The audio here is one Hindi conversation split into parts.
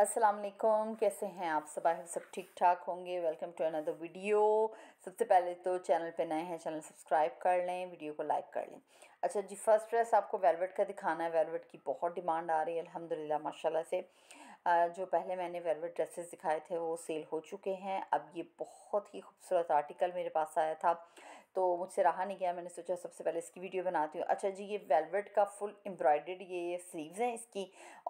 अस्सलाम वालेकुम कैसे हैं आप सब आए सब ठीक ठाक होंगे वेलकम टू अनदर वीडियो सबसे पहले तो चैनल पे नए हैं चैनल सब्सक्राइब कर लें वीडियो को लाइक कर लें अच्छा जी फर्स्ट ड्रेस आपको वेलवेट का दिखाना है वेलवेट की बहुत डिमांड आ रही है अल्हम्दुलिल्लाह माशाल्लाह से जो पहले मैंने वेलवेट ड्रेसेस दिखाए थे वो सेल हो चुके हैं अब ये बहुत ही खूबसूरत आर्टिकल मेरे पास आया था तो मुझसे रहा नहीं गया मैंने सोचा सबसे पहले इसकी वीडियो बनाती हूँ अच्छा जी ये वेलवेट का फुल एम्ब्रॉयड्रेड ये स्लीव्स हैं इसकी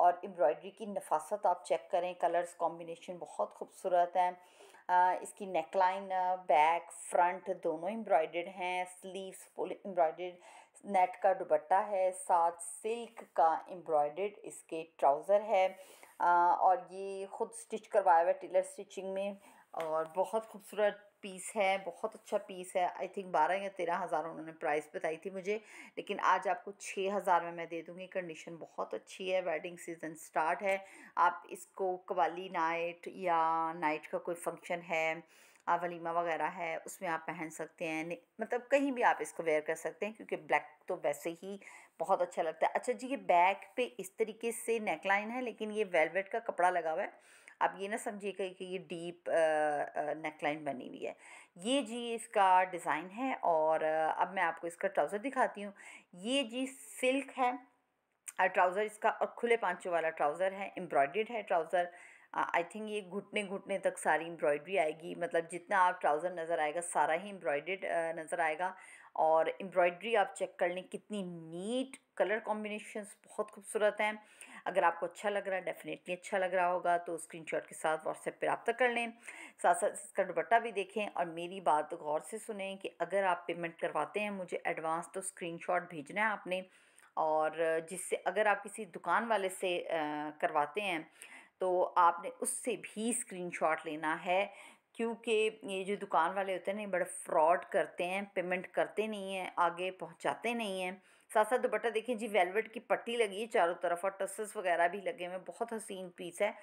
और एम्ब्रॉयड्री की नफासत आप चेक करें कलर्स कॉम्बिनेशन बहुत खूबसूरत हैं इसकी नेकलाइन बैक फ्रंट दोनों एम्ब्रॉयड्रेड हैं स्लीव्स फुल एम्ब्रॉयड्रेड नेट का दुपट्टा है साथ सिल्क का एम्ब्रॉयड्रेड इसके ट्राउज़र है और ये ख़ुद स्टिच करवाया हुआ है टेलर स्टिचिंग में और बहुत खूबसूरत पीस है बहुत अच्छा पीस है आई थिंक बारह या तेरह हज़ार उन्होंने प्राइस बताई थी मुझे लेकिन आज आपको छः हज़ार में मैं दे दूँगी कंडीशन बहुत अच्छी है वेडिंग सीज़न स्टार्ट है आप इसको कवाली नाइट या नाइट का कोई फंक्शन है वलीमा वगैरह है उसमें आप पहन सकते हैं मतलब कहीं भी आप इसको वेयर कर सकते हैं क्योंकि ब्लैक तो वैसे ही बहुत अच्छा लगता है अच्छा जी ये बैक पे इस तरीके से नेकलाइन है लेकिन ये वेलवेट का कपड़ा लगा हुआ है आप ये ना समझिएगा कि ये डीप नेकलाइन बनी हुई है ये जी इसका डिज़ाइन है और अब मैं आपको इसका ट्राउज़र दिखाती हूँ ये जी सिल्क है ट्राउज़र इसका और खुले पांचों वाला ट्राउज़र है एम्ब्रॉयड्रेड है ट्राउज़र आई थिंक ये घुटने घुटने तक सारी एम्ब्रॉयडरी आएगी मतलब जितना आप ट्राउज़र नज़र आएगा सारा ही एम्ब्रॉयड नज़र आएगा और एम्ब्रॉयडरी आप चेक कर लें कितनी नीट कलर कॉम्बिनेशन बहुत खूबसूरत हैं अगर आपको अच्छा लग रहा है डेफिनेटली अच्छा लग रहा होगा तो शॉट के साथ व्हाट्सएप पर रबता कर लें साथ साथ इसका दुपट्टा भी देखें और मेरी बात गौर से सुने कि अगर आप पेमेंट करवाते हैं मुझे एडवांस तो शॉट भेजना है आपने और जिससे अगर आप किसी दुकान वाले से करवाते हैं तो आपने उससे भी स्क्रीनशॉट लेना है क्योंकि ये जो दुकान वाले होते हैं ना ये फ्रॉड करते हैं पेमेंट करते नहीं हैं आगे पहुंचाते नहीं हैं साथ साथ दुपट्टा देखिए जी वेलवेट की पट्टी लगी है चारों तरफ और टसेस वगैरह भी लगे हुए बहुत हसीन पीस है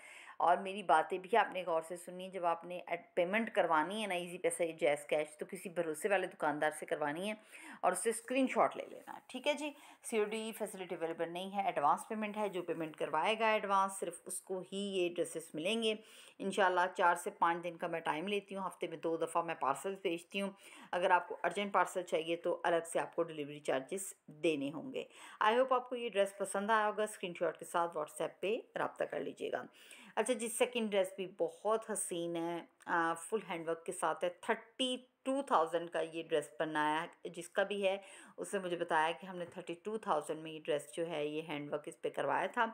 और मेरी बातें भी आपने गौर से सुनी जब आपने पेमेंट करवानी है ना इजी पैसे जैस कैश तो किसी भरोसे वाले दुकानदार से करवानी है और उससे स्क्रीन ले लेना ठीक है जी सी फैसिलिटी अवेलेबल नहीं है एडवांस पेमेंट है जो पेमेंट करवाएगा एडवांस सिर्फ उसको ही ये ड्रेसेस मिलेंगे इन चार से पाँच दिन का मैं टाइम लेती हूँ हफ्ते में दो दफ़ा मैं पार्सल भेजती हूँ अगर आपको अर्जेंट पार्सल चाहिए तो अलग से आपको डिलीवरी चार्जेस देने होंगे आई होप आपको ये ड्रेस पसंद आया होगा स्क्रीनशॉट के साथ व्हाट्सएप पे रबता कर लीजिएगा अच्छा जी सेकेंड ड्रेस भी बहुत हसीन है आ, फुल हैंडवर्क के साथ है थर्टी टू थाउजेंड का ये ड्रेस बनाया जिसका भी है उसने मुझे बताया कि हमने थर्टी टू थाउजेंड में ये ड्रेस जो है ये हैंडवर्क इस पर करवाया था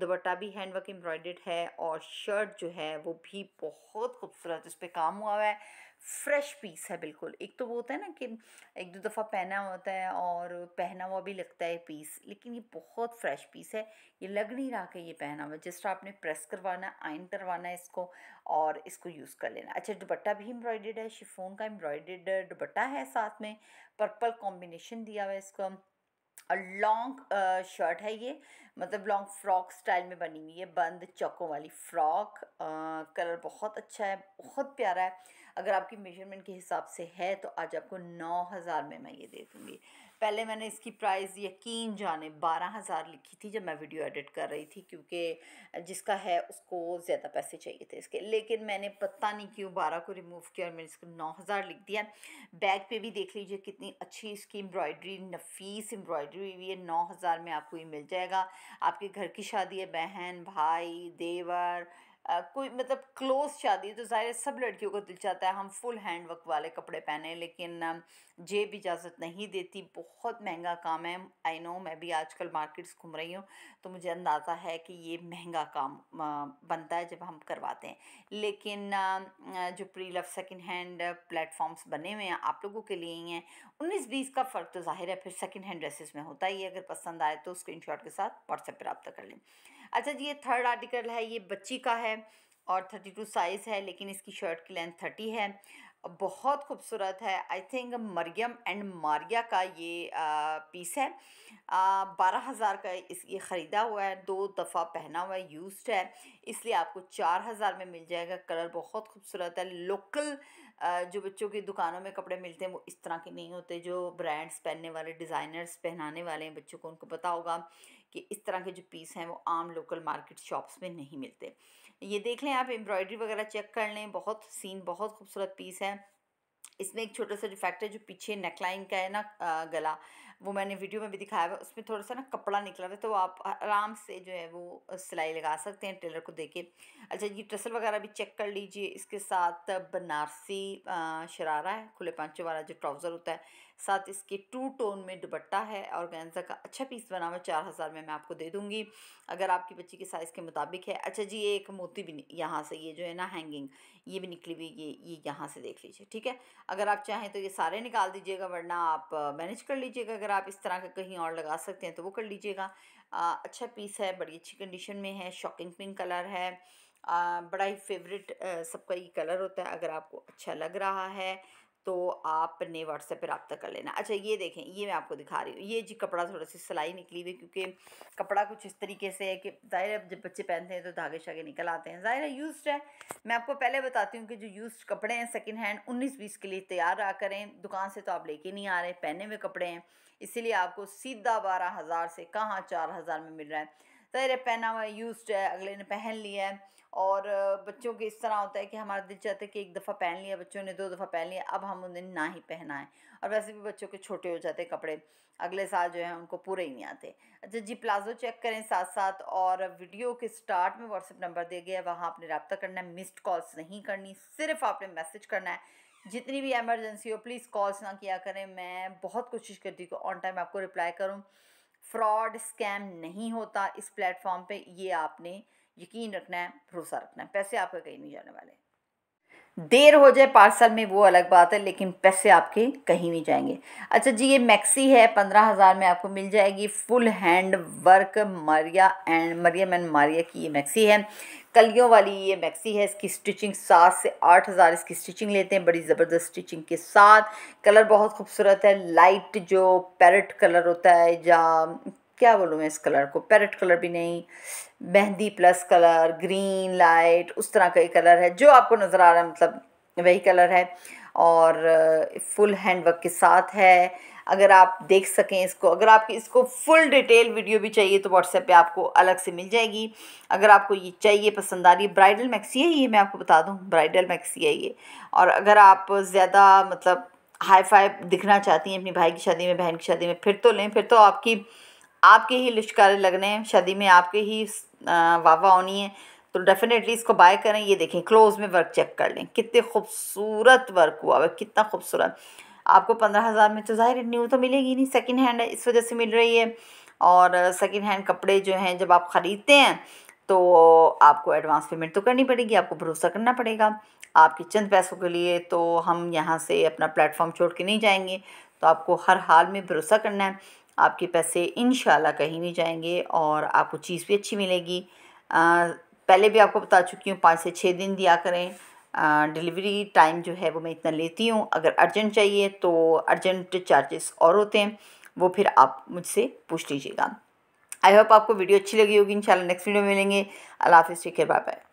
दुपट्टा भी हैंडवर्क एम्ब्रॉयड है और शर्ट जो है वो भी बहुत खूबसूरत उस पर काम हुआ हुआ है फ्रेश पीस है बिल्कुल एक तो वो होता है ना कि एक दो दफ़ा पहना होता है और पहना हुआ भी लगता है पीस लेकिन ये बहुत फ्रेश पीस है ये लग नहीं रहा कि ये पहना हुआ जस्ट आपने प्रेस करवाना आयन करवाना है इसको और इसको यूज़ कर लेना अच्छा दुपट्टा भी एम्ब्रॉयडेड है शिफोन का एम्ब्रॉयडेड दुपट्टा है साथ में पर्पल कॉम्बिनेशन दिया हुआ है इसको लॉन्ग शर्ट है ये मतलब लॉन्ग फ्रॉक स्टाइल में बनी हुई है बंद चौकों वाली फ्रॉक कलर बहुत अच्छा है बहुत प्यारा है अगर आपकी मेजरमेंट के हिसाब से है तो आज आपको नौ हज़ार में मैं ये दे दूँगी पहले मैंने इसकी प्राइस यकीन जाने बारह हज़ार लिखी थी जब मैं वीडियो एडिट कर रही थी क्योंकि जिसका है उसको ज़्यादा पैसे चाहिए थे इसके लेकिन मैंने पता नहीं क्यों बारह को रिमूव किया और मैंने इसको नौ हज़ार लिख दिया बैग पे भी देख लीजिए कितनी अच्छी इसकी एम्ब्रॉयडरी नफीस एम्ब्रॉयडरी हुई है नौ हज़ार में आपको ये मिल जाएगा आपके घर की शादी है बहन भाई देवर कोई मतलब क्लोज शादी तो ज़ाहिर सब लड़कियों को दिल चाहता है हम फुल हैंड वर्क वाले कपड़े पहने लेकिन जेब इजाज़त नहीं देती बहुत महंगा काम है आई नो मैं भी आजकल मार्केट्स घूम रही हूँ तो मुझे अंदाज़ा है कि ये महंगा काम बनता है जब हम करवाते हैं लेकिन जो pre love second hand platforms बने हुए हैं आप लोगों के लिए ही हैं उन्नीस बीस का फ़र्क तो ज़ाहिर है फिर सेकेंड हैंड ड्रेसेस में होता ही है अगर पसंद आए तो स्क्रीन शॉट के साथ व्हाट्सएप पर रब्ता कर लें अच्छा जी ये थर्ड आर्टिकल है ये बच्ची का है और थर्टी टू साइज़ है लेकिन इसकी शर्ट की लेंथ थर्टी है बहुत खूबसूरत है I think Maryam and Maria का ये आ, पीस है बारह हज़ार का इस ये ख़रीदा हुआ है दो दफ़ा पहना हुआ है यूज्ड है इसलिए आपको चार हज़ार में मिल जाएगा कलर बहुत खूबसूरत है लोकल जो बच्चों की दुकानों में कपड़े मिलते हैं वो इस तरह के नहीं होते जो ब्रांड्स पहनने वाले डिज़ाइनर्स पहनाने वाले हैं बच्चों को उनको पता होगा कि इस तरह के जो पीस हैं वो आम लोकल मार्केट शॉप्स में नहीं मिलते ये देख लें आप एम्ब्रॉयडरी वगैरह चेक कर लें बहुत सीन बहुत खूबसूरत पीस है इसमें एक छोटा सा जो फैक्ट है जो पीछे नेकलाइन का है ना गला वो मैंने वीडियो में भी दिखाया हुआ उसमें थोड़ा सा ना कपड़ा निकला हुआ है तो आप आराम से जो है वो सिलाई लगा सकते हैं टेलर को देके अच्छा ये ट्रसल वगैरह भी चेक कर लीजिए इसके साथ बनारसी शरारा है खुले पांचों वाला जो ट्राउज़र होता है साथ इसके टू टोन में दुपट्टा है और गेंजा का अच्छा पीस बना हुआ चार हज़ार में मैं आपको दे दूँगी अगर आपकी बच्ची के साइज़ के मुताबिक है अच्छा जी ये एक मोती भी यहाँ से ये जो है ना हैंगिंग ये भी निकली हुई ये ये यहाँ से देख लीजिए ठीक है अगर आप चाहें तो ये सारे निकाल दीजिएगा वरना आप मैनेज कर लीजिएगा अगर आप इस तरह का कहीं और लगा सकते हैं तो वो कर लीजिएगा अच्छा पीस है बड़ी अच्छी कंडीशन में है शॉकिंग पिंक कलर है आ, बड़ा ही फेवरेट सबका ये कलर होता है अगर आपको अच्छा लग रहा है तो आपने व्हाट्सएप पर रबता कर लेना अच्छा ये देखें ये मैं आपको दिखा रही हूँ ये जी कपड़ा थोड़ा सी सिलाई निकली हुई क्योंकि कपड़ा कुछ इस तरीके से है कि ज़ाहिर है जब बच्चे पहनते हैं तो धागे शागे निकल आते हैं ज़ाहिर है यूज़ है मैं आपको पहले बताती हूँ कि जो यूज़ कपड़े हैं सेकेंड हैंड उन्नीस बीस के लिए तैयार रहा करें दुकान से तो आप लेके नहीं आ रहे पहने हुए कपड़े हैं इसीलिए आपको सीधा बारह हज़ार से कहाँ चार हज़ार में मिल रहा है ज़ाहिर है पहना हुआ है यूज़ है अगले ने पहन लिया है और बच्चों के इस तरह होता है कि हमारा दिल चाहता है कि एक दफ़ा पहन लिया बच्चों ने दो दफ़ा पहन लिया अब हम उन्हें ना ही पहनाएं और वैसे भी बच्चों के छोटे हो जाते कपड़े अगले साल जो है उनको पूरे ही नहीं आते अच्छा जी प्लाजो चेक करें साथ साथ और वीडियो के स्टार्ट में व्हाट्सअप नंबर दिया गया है वहाँ आपने रबता करना है मिस्ड कॉल्स नहीं करनी सिर्फ आपने मैसेज करना है जितनी भी एमरजेंसी हो प्लीज़ कॉल्स ना किया करें मैं बहुत कोशिश करती हूँ ऑन टाइम आपको रिप्लाई करूँ फ्रॉड स्कैम नहीं होता इस प्लेटफॉर्म पे ये आपने यकीन रखना है भरोसा रखना है पैसे आपके कहीं नहीं जाने वाले देर हो जाए पार्सल में वो अलग बात है लेकिन पैसे आपके कहीं नहीं जाएंगे अच्छा जी ये मैक्सी है पंद्रह हज़ार में आपको मिल जाएगी full hand work Maria and Maryam and Maria की ये मैक्सी है कलियों वाली ये मैक्सी है इसकी स्टिचिंग सात से आठ हज़ार इसकी स्टिचिंग लेते हैं बड़ी ज़बरदस्त स्टिचिंग के साथ कलर बहुत खूबसूरत है लाइट जो पैरट कलर होता है या क्या बोलूँ मैं इस कलर को पैरेट कलर भी नहीं mehndi plus colour green light उस तरह का ही कलर है जो आपको नज़र आ रहा है मतलब वही कलर है और फुल हैंड वर्क के साथ है अगर आप देख सकें इसको अगर आपकी इसको फुल डिटेल वीडियो भी चाहिए तो व्हाट्सएप पे आपको अलग से मिल जाएगी अगर आपको ये चाहिए पसंद आ रही है ब्राइडल मैक्सी है ये मैं आपको बता दूँ ब्राइडल मैक्सी है ये और अगर आप ज़्यादा मतलब हाई फाई दिखना चाहती हैं अपनी भाई की शादी में बहन की शादी में फिर तो लें फिर तो आपकी आपके ही लिशकारे लगने हैं शादी में आपके ही वाहवा होनी है तो डेफ़िनेटली इसको बाय करें ये देखें क्लोज़ में वर्क चेक कर लें कितने खूबसूरत वर्क हुआ है कितना खूबसूरत आपको पंद्रह हज़ार में तो ज़ाहिर न्यू तो मिलेगी नहीं सेकेंड हैंड है इस वजह से मिल रही है और सेकेंड हैंड कपड़े जो हैं जब आप ख़रीदते हैं तो आपको एडवांस पेमेंट तो करनी पड़ेगी आपको भरोसा करना पड़ेगा आपके चंद पैसों के लिए तो हम यहाँ से अपना प्लेटफॉर्म छोड़ के नहीं जाएंगे तो आपको हर हाल में भरोसा करना है आपके पैसे इन कहीं नहीं जाएंगे और आपको चीज़ भी अच्छी मिलेगी आ, पहले भी आपको बता चुकी हूँ पाँच से छः दिन दिया करें डिलीवरी टाइम जो है वो मैं इतना लेती हूँ अगर अर्जेंट चाहिए तो अर्जेंट चार्जेस और होते हैं वो फिर आप मुझसे पूछ लीजिएगा आई होप आपको वीडियो अच्छी लगी होगी इंशाल्लाह नेक्स्ट वीडियो में मिलेंगे अल्लाह हाफिज़ ठीक है बाय बाय